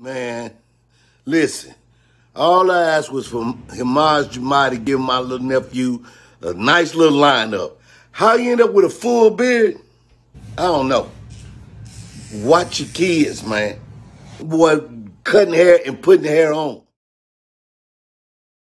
Man, listen, all I asked was for Himaj to give my little nephew a nice little lineup. How you end up with a full beard? I don't know. Watch your kids, man. Boy, cutting hair and putting hair on.